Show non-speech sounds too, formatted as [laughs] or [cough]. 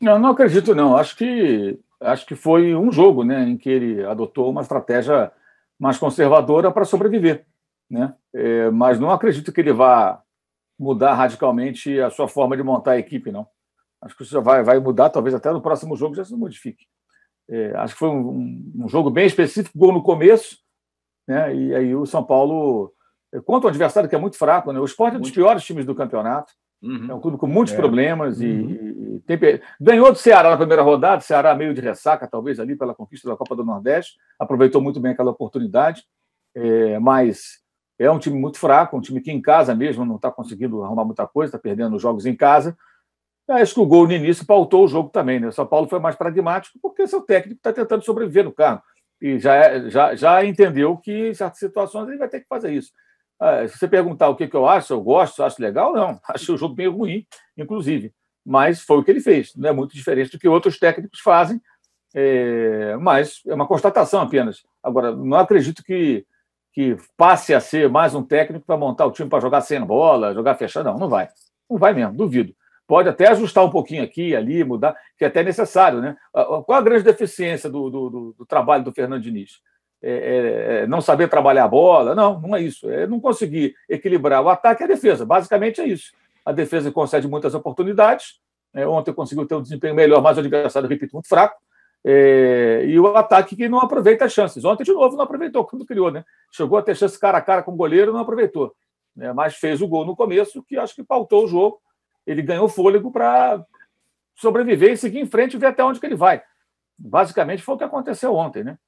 Não, não acredito, não. Acho que, acho que foi um jogo né, em que ele adotou uma estratégia mais conservadora para sobreviver. Né? É, mas não acredito que ele vá mudar radicalmente a sua forma de montar a equipe, não. Acho que isso já vai, vai mudar, talvez até no próximo jogo já se modifique. É, acho que foi um, um, jogo bem específico, gol no começo, né? e aí o São Paulo, é, contra um adversário que é muito fraco, né? o Sport é um dos muito. piores times do campeonato, uhum. é um clube com muitos é. problemas uhum. e tem... Ganhou do Ceará na primeira rodada, Ceará meio de ressaca, talvez ali pela conquista da Copa do Nordeste, aproveitou muito bem aquela oportunidade, é... mas é um time muito fraco, um time que em casa mesmo não está conseguindo arrumar muita coisa, está perdendo jogos em casa. Acho que o gol no início pautou o jogo também, né? O São Paulo foi mais pragmático porque seu técnico está tentando sobreviver no carro e já, é, já, já entendeu que em certas situações ele vai ter que fazer isso. Ah, se você perguntar o que, que eu acho, eu gosto, eu acho legal, não. [laughs] Acho o jogo meio ruim, inclusive mas foi o que ele fez. Não é muito diferente do que outros técnicos fazem, é, mas é uma constatação apenas. Agora, não acredito que, que passe a ser mais um técnico para montar o time para jogar sem bola, jogar fechado. Não, não vai. Não vai mesmo, duvido. Pode até ajustar um pouquinho aqui ali, mudar, que é até necessário. Né? Qual a grande deficiência do, do, do, do trabalho do Fernando Diniz? É, é, é, não saber trabalhar a bola? Não, não é isso. É não conseguir equilibrar o ataque e é a defesa. Basicamente é isso a defesa concede muitas oportunidades. É, ontem conseguiu ter um desempenho melhor, mas o adversário, repito, muito fraco. É, e o ataque que não aproveita as chances. Ontem, de novo, não aproveitou quando criou, né? Chegou a ter chance cara a cara com o goleiro, não aproveitou. Né? Mas fez o gol no começo, que acho que pautou o jogo. Ele ganhou fôlego para sobreviver e seguir em frente e ver até onde que ele vai. Basicamente foi o que aconteceu ontem, né?